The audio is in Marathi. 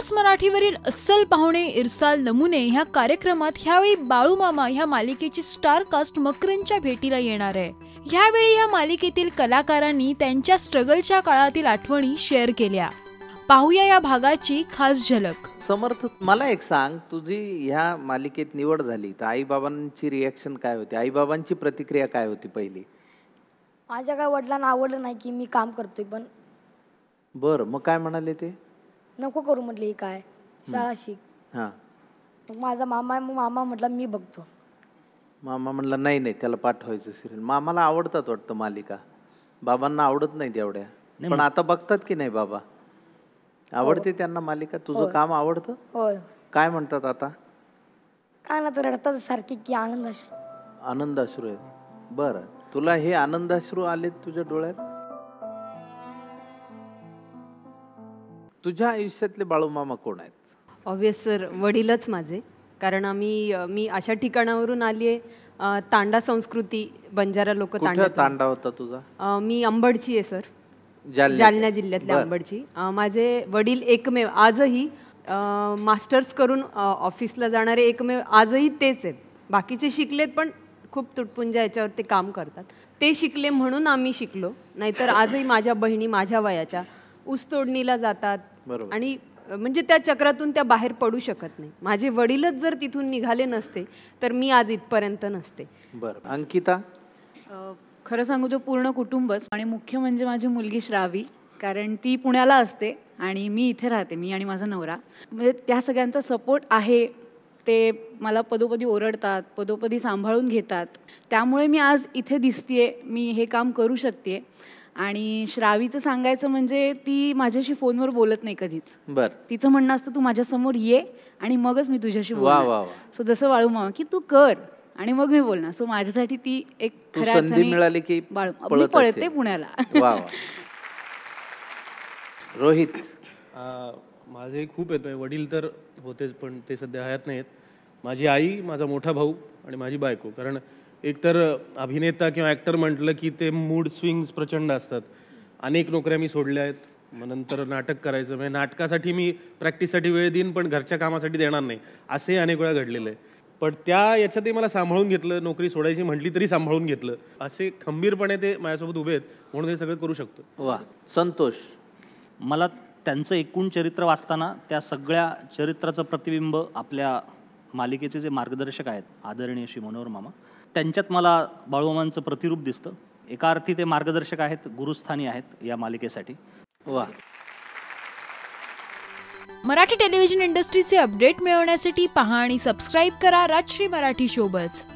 झलकरस मराठीवरील अस्सल पाहुणे इरसाल नमुने ह्या कार्यक्रमात ह्यावेळी बाळूमामा ह्या मालिकेची स्टार कास्ट मकरंच्या भेटीला येणार आहे ह्यावेळी या मालिकेतील कलाकारांनी त्यांच्या स्ट्रगलच्या काळातील आठवणी शेअर केल्या पाहूया या भागाची खास झलक समर्थ मला एक सांग तुझी ह्या मालिकेत निवड झाली तर आई बाबांची रिएक्शन काय होती बाबांची प्रतिक्रिया काय होती पहिली माझ्या काय वडिलांना आवडलं नाही की मी काम करतोय पण बर मग काय म्हणाले ते नको करू म्हटलं काय शाळा शिक हां माझा मामा आहे मामा म्हटला मी बघतो मामा म्हटलं नाही नाही त्याला पाठवायचं सिरियल मामाला आवडतात वाटतं मालिका बाबांना आवडत नाही तेवढ्या पण आता बघतात की नाही बाबा आवडते हो. त्यांना मालिका तुझं हो. काम आवडतं काय म्हणतात आता काय ना तर रडतात सारखी की आनंद आनंद आनंदाश्रू आहे बरं तुला हे आनंदाश्रू आले तुझ्या डोळ्यात तुझ्या आयुष्यातले बाळूमामा कोण आहेत ऑब्विस सर वडीलच माझे कारण आम्ही मी अशा ठिकाणावरून आली आहे तांडा संस्कृती बंजारा लोक तांडा तांडा होता तुझा मी अंबडची आहे सर जालना जिल्ह्यातल्या अंबडची माझे वडील एकमेव आजही मास्टर्स करून ऑफिसला जाणारे एकमेव आजही तेच आहेत बाकीचे शिकलेत पण खूप तुटपुंज्या याच्यावर ते काम करतात ते शिकले म्हणून आम्ही शिकलो नाहीतर आजही माझ्या बहिणी माझ्या वयाच्या ऊसतोडणीला जातात आणि म्हणजे त्या चक्रातून त्या बाहेर पडू शकत नाही माझे वडीलच जर तिथून निघाले नसते तर मी आज इथपर्यंत नसते बरं अंकिता खरं सांगू तो पूर्ण कुटुंबच आणि मुख्य म्हणजे माझी मुलगी श्रावी कारण ती पुण्याला असते आणि मी इथे राहते मी आणि माझा नवरा म्हणजे त्या सगळ्यांचा सपोर्ट आहे ते मला पदोपदी ओरडतात पदोपदी सांभाळून घेतात त्यामुळे मी आज इथे दिसतेय मी हे काम करू शकते आणि श्रावीचं सांगायचं म्हणजे ती माझ्याशी फोनवर बोलत नाही कधीच बर तिचं म्हणणं असतं तू समोर ये आणि मगच मी तुझ्याशी बोल सो जसं वाळू की तू कर आणि मग मी बोलणार सो माझ्यासाठी ती एक खऱ्या मिळाली की पळते पुण्याला रोहित माझे खूप येतोय वडील तर होतेच पण ते सध्या हयात नाहीत माझी आई माझा मोठा भाऊ आणि माझी बायको कारण एकतर अभिनेता किंवा ॲक्टर म्हटलं की ते मूड स्विंग्स प्रचंड असतात अनेक नोकऱ्या मी सोडल्या आहेत मग नंतर नाटक करायचं म्हणजे नाटकासाठी मी प्रॅक्टिससाठी वेळ देईन पण घरच्या कामासाठी देणार नाही असे अनेक वेळा घडलेलं आहे पण त्या याच्यातही मला सांभाळून घेतलं नोकरी सोडायची म्हटली तरी सांभाळून घेतलं असे खंबीरपणे ते माझ्यासोबत उभे आहेत म्हणून हे सगळं करू शकतो वा संतोष मला त्यांचं एकूण चरित्र वाचताना त्या सगळ्या चरित्राचं प्रतिबिंब आपल्या मालिकेचे जे मार्गदर्शक आहेत आदरणीय श्री मनोहर मामा त्यांच्यात मला बाळूमामांचं प्रतिरूप दिसतं एका अर्थी ते मार्गदर्शक आहेत गुरुस्थानी आहेत या मालिकेसाठी वा मराठी टेलिव्हिजन इंडस्ट्रीचे अपडेट मिळवण्यासाठी पहा आणि सबस्क्राईब करा राजश्री मराठी शोबत